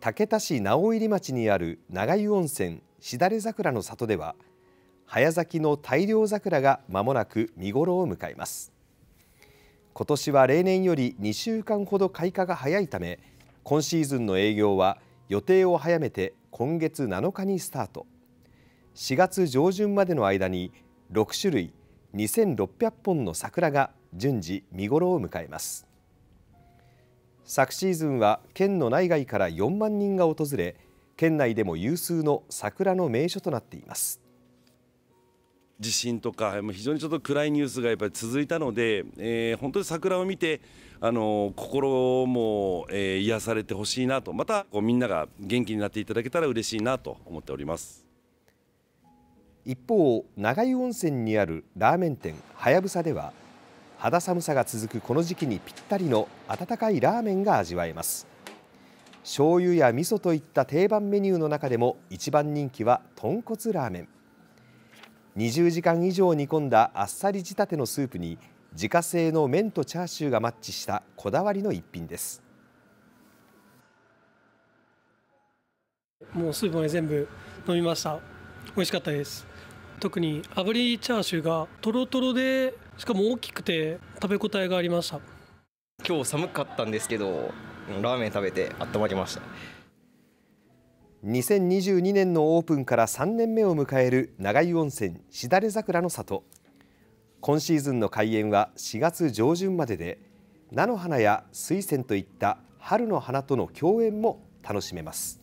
竹田市直入町にある長湯温泉しだれ桜の里では早咲きの大量桜がまもなく見ごろを迎えます今年は例年より2週間ほど開花が早いため今シーズンの営業は予定を早めて今月7日にスタート4月上旬までの間に6種類2600本の桜が順次見ごろを迎えます昨シーズンは県の内外から4万人が訪れ県内でも有数の桜の名所となっています地震とか非常にちょっと暗いニュースがやっぱり続いたので、えー、本当に桜を見てあの心も、えー、癒されてほしいなとまたこうみんなが元気になっていただけたら嬉しいなと思っております一方長湯温泉にあるラーメン店はやぶさでは肌寒さが続くこの時期にぴったりの温かいラーメンが味わえます醤油や味噌といった定番メニューの中でも一番人気は豚骨ラーメン20時間以上煮込んだあっさり仕立てのスープに自家製の麺とチャーシューがマッチしたこだわりの一品ですもうスープま全部飲みました美味しかったです特に炙りチャーシューがとろとろでしかも大きくて食べ応えがありました今日寒かったんですけどラーメン食べて温まりました2022年のオープンから3年目を迎える長湯温泉しだれ桜の里今シーズンの開園は4月上旬までで菜の花や水仙といった春の花との共演も楽しめます